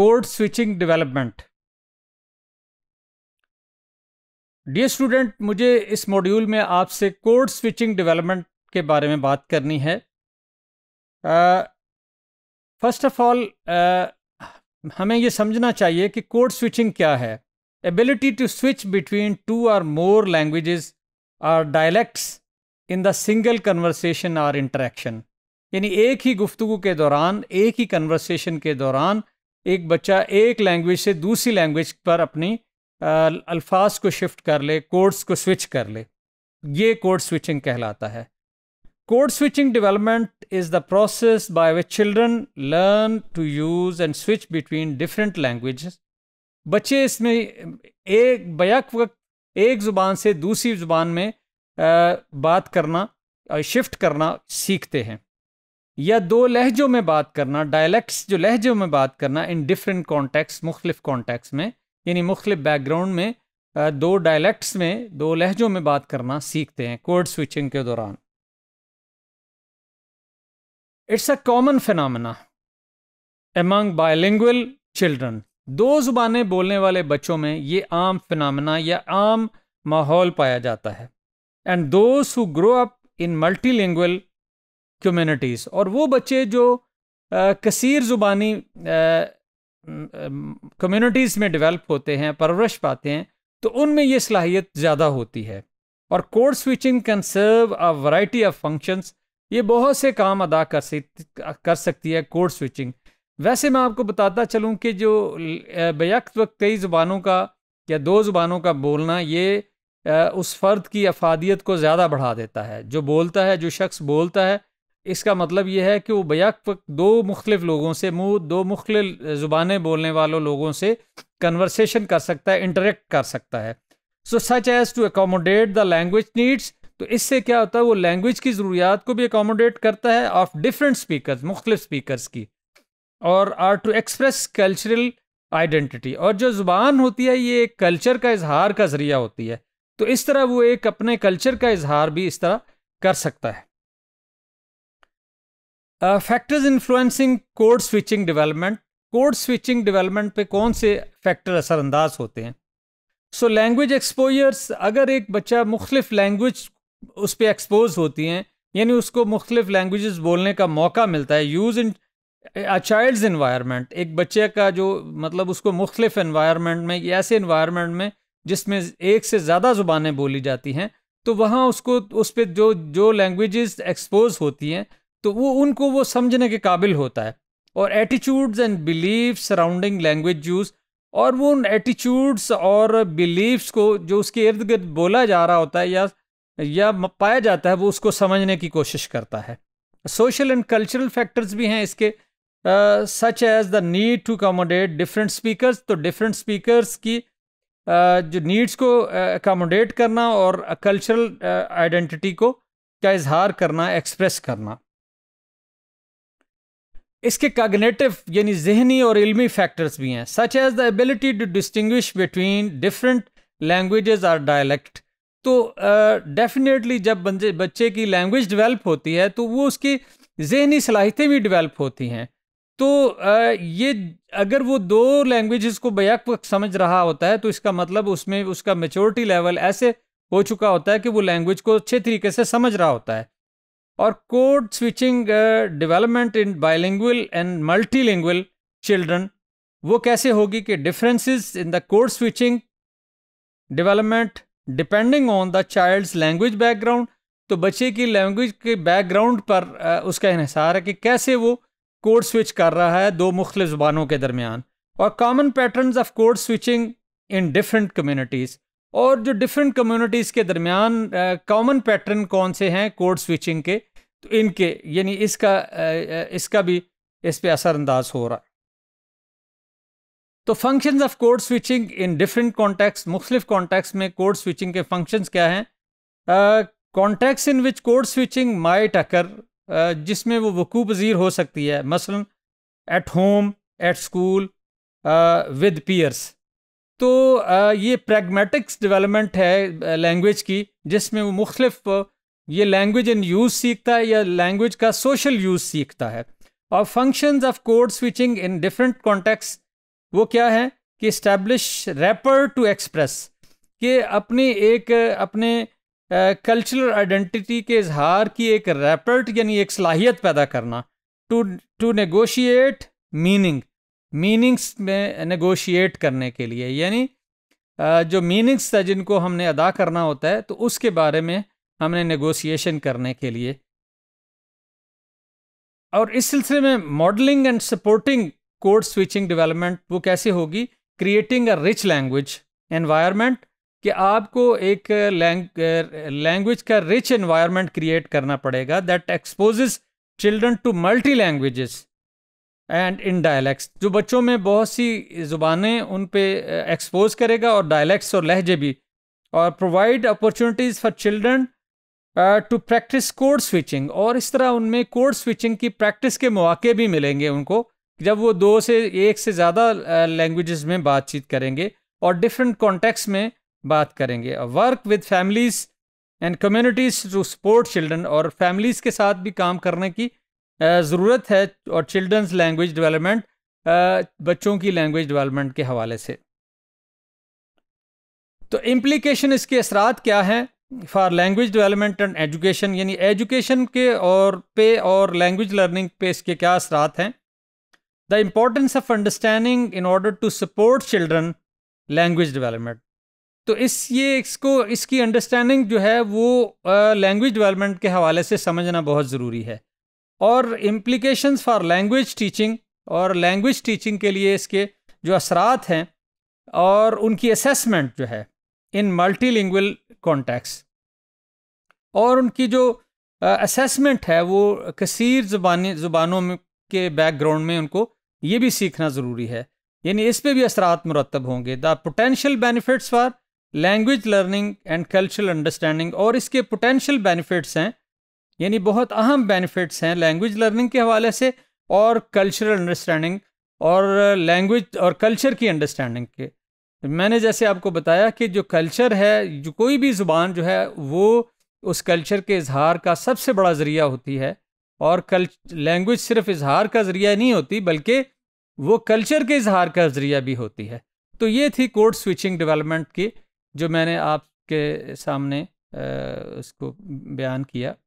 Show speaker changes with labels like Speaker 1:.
Speaker 1: code switching development dear student मुझे इस module में आपसे कोड स्विचिंग डेवलपमेंट के बारे में बात करनी है फर्स्ट ऑफ ऑल हमें ये समझना चाहिए कि कोड स्विचिंग क्या है ability to switch between two और मोर लैंग्वेजेस और dialects in the single conversation और इंटरेक्शन यानी एक ही गुफ्तु के दौरान एक ही कन्वर्सेशन के दौरान एक बच्चा एक लैंग्वेज से दूसरी लैंग्वेज पर अपनी अल्फाज को शिफ्ट कर ले कोड्स को स्विच कर ले ये कोड स्विचिंग कहलाता है code switching development is the process by which children learn to use and switch between different language बच्चे इसमें एक बैक वक्त एक ज़ुबान से दूसरी ज़ुबान में बात करना और शिफ्ट करना सीखते हैं या दो लहजों में बात करना डायलैक्ट्स जो लहजों में बात करना इन डिफरेंट कॉन्टेक्स मुख्तलिफ कॉन्टेक्स में यानी मुख्तलिफ बैकग्राउंड में दो डायलैक्ट्स में दो लहजों में बात करना सीखते हैं कोड स्विचिंग के दौरान it's a common phenomena among bilingual children दो जुबानें बोलने वाले बच्चों में ये आम फिनमिना या आम माहौल पाया जाता है and those who grow up in multilingual communities और वो बच्चे जो कसर ज़ुबानी कम्यूनिटीज़ में डेवलप होते हैं परवरश पाते हैं तो उनमें ये सलाहियत ज़्यादा होती है और code switching can serve a variety of functions ये बहुत से काम अदा कर सकती कर सकती है कोड स्विचिंग वैसे मैं आपको बताता चलूँ कि जो बेक वक्त कई ज़ुबानों का या दो ज़ुबानों का बोलना ये उस फ़र्द की अफादियत को ज़्यादा बढ़ा देता है जो बोलता है जो शख्स बोलता है इसका मतलब यह है कि वो बैक वक्त दो मुख्तलिफ लोगों से मुँह दो मुख्तल ज़ुबानें बोलने वालों लोगों से कन्वर्सेशन कर सकता है इंटरेक्ट कर सकता है so such as to accommodate the language needs तो इससे क्या होता है वो लैंग्वेज की ज़रूरियात को भी एकोमोडेट करता है ऑफ डिफरेंट स्पीकर मुख्तु स्पीकर की और or to express cultural identity और जो ज़ुबान होती है ये कल्चर का इजहार का ज़रिया होती है तो इस तरह वो एक अपने कल्चर का इजहार भी इस तरह कर सकता है factors influencing code switching development code switching development पे कौन से फैक्टर असरअंदाज होते हैं सो लैंग्वेज एक्सपोजर्स अगर एक बच्चा मुख्तलिफ लैंग्वेज उस पर एक्सपोज होती हैं यानी उसको मुख्तलिफ लैंग्वेज बोलने का मौका मिलता है use in a child's environment एक बच्चे का जो मतलब उसको मुख्तलिफ इन्वायरमेंट में ऐसे इन्वायरमेंट में जिसमें एक से ज़्यादा ज़ुबानें बोली जाती हैं तो वहाँ उसको उस पर जो जो लैंग्वेज एक्सपोज होती हैं तो वो उनको वो समझने के काबिल होता है और attitudes and belief surrounding language use और वो उन एटीट्यूड्स और बिलीव्स को जो उसके इर्द गिर्द बोला जा रहा होता है या या पाया जाता है वो उसको समझने की कोशिश करता है सोशल एंड कल्चरल फैक्टर्स भी हैं इसके such as the need to accommodate different speakers तो डिफरेंट स्पीकर्स की uh, जो नीड्स को अकोमोडेट uh, करना और कल्चरल आइडेंटिटी uh, को का इजहार करना एक्सप्रेस करना इसके कागनेटिव यानी जहनी और इल्मी फैक्टर्स भी हैं such as the ability to distinguish between different languages or dialect तो डेफिनेटली uh, जब बंजे बच्चे की लैंग्वेज डेवलप होती है तो वो उसकी जहनी सलाहितें भी डेवलप होती हैं तो uh, ये अगर वो दो लैंग्वेजेस को बैक वक्त समझ रहा होता है तो इसका मतलब उसमें उसका मेचोरिटी लेवल ऐसे हो चुका होता है कि वो लैंग्वेज को अच्छे तरीके से समझ रहा होता है और code switching development in bilingual and multilingual children वो कैसे होगी कि differences in the code switching development depending on the child's language background तो बच्चे की लैंग्वेज के बैकग्राउंड पर उसका इहसार है कि कैसे वो कोड स्विच कर रहा है दो मुख्त ज़ुबानों के दरमियान और common pattern of code switching in different communities और जो डिफरेंट कम्युनिटीज़ के दरमियान कॉमन पैटर्न कौन से हैं कोड स्विचिंग के तो इनके यानी इसका आ, इसका भी इस पर असरअंदाज हो रहा है तो functions of code switching in different context मुख्तलिफ कॉन्टेक्स्ट में कोड स्विचिंग के फंक्शंस क्या हैं context in which code switching might occur जिसमें वो वकू पजीर हो सकती है मसलन at home at school with peers तो ये प्रैगमेटिक्स डेवलपमेंट है लैंग्वेज की जिसमें वो मुख्तफ ये लैंग्वेज इन यूज़ सीखता है या लैंग्वेज का सोशल यूज़ सीखता है और functions of code switching in different context वो क्या है कि इस्टेब्लिश रैपर टू एक्सप्रेस कि अपने एक अपने कल्चरल आइडेंटिटी के इजहार की एक रेपर्ट यानी एक सलाहियत पैदा करना to to negotiate meaning meanings में नगोशिएट करने के लिए यानी जो मीनिंग्स था जिनको हमने अदा करना होता है तो उसके बारे में हमने नगोशिएशन करने के लिए और इस सिलसिले में modelling and supporting code switching development वो कैसे होगी creating a rich language environment कि आपको एक लैंग्वेज का रिच एनवायरनमेंट क्रिएट करना पड़ेगा that exposes children to multi languages and in dialects जो बच्चों में बहुत सी ज़ुबानें उन पर एक्सपोज करेगा और डायलैक्ट्स और लहजे भी और provide opportunities for children to practise code switching और इस तरह उनमें कोड स्विचिंग की प्रैक्टिस के मौके भी मिलेंगे उनको जब वो दो से एक से ज़्यादा लैंग्वेज में बातचीत करेंगे और डिफरेंट कॉन्टेक्स में बात करेंगे work with families and communities to support children और फैमिलीज़ के साथ भी काम करने की ज़रूरत है और चिल्ड्रंस लैंग्वेज डेवलपमेंट बच्चों की लैंग्वेज डेवलपमेंट के हवाले से तो इम्प्लीकेशन इसके असरात क्या हैं for language development and education यानी एजुकेशन के और पे और लैंग्वेज लर्निंग पे इसके क्या असरात हैं the importance of understanding in order to support children language development तो इस ये इसको इसकी अंडरस्टैंडिंग जो है वो लैंग्वेज uh, डेवलपमेंट के हवाले से समझना बहुत ज़रूरी है और इम्प्लीकेशन फॉर लैंग्वेज टीचिंग और लैंग्वेज टीचिंग के लिए इसके जो असरात हैं और उनकी असेसमेंट जो है इन मल्टी लिंगल कॉन्टेक्स और उनकी जो असेसमेंट है वो कसर ज़ुबानी ज़ुबानों में के बैकग्राउंड में उनको ये भी सीखना ज़रूरी है यानी इस पर भी असरात मुरतब होंगे the potential benefits for language learning and cultural understanding और इसके पोटेंशियल बेनिफिट्स हैं यानी बहुत अहम बेनिफिट्स हैं लैंग्वेज लर्निंग के हवाले से और कल्चरल अंडरस्टैंडिंग और लैंग्वेज और कल्चर की अंडरस्टैंडिंग के तो मैंने जैसे आपको बताया कि जो कल्चर है जो कोई भी ज़ुबान जो है वो उस कल्चर के इजहार का सबसे बड़ा ज़रिया होती है और कल लैंग्वेज सिर्फ इजहार का ज़रिया नहीं होती बल्कि वो कल्चर के इजहार का ज़रिया भी होती है तो ये थी कोड स्विचिंग डेवलपमेंट की जो मैंने आपके सामने उसको बयान किया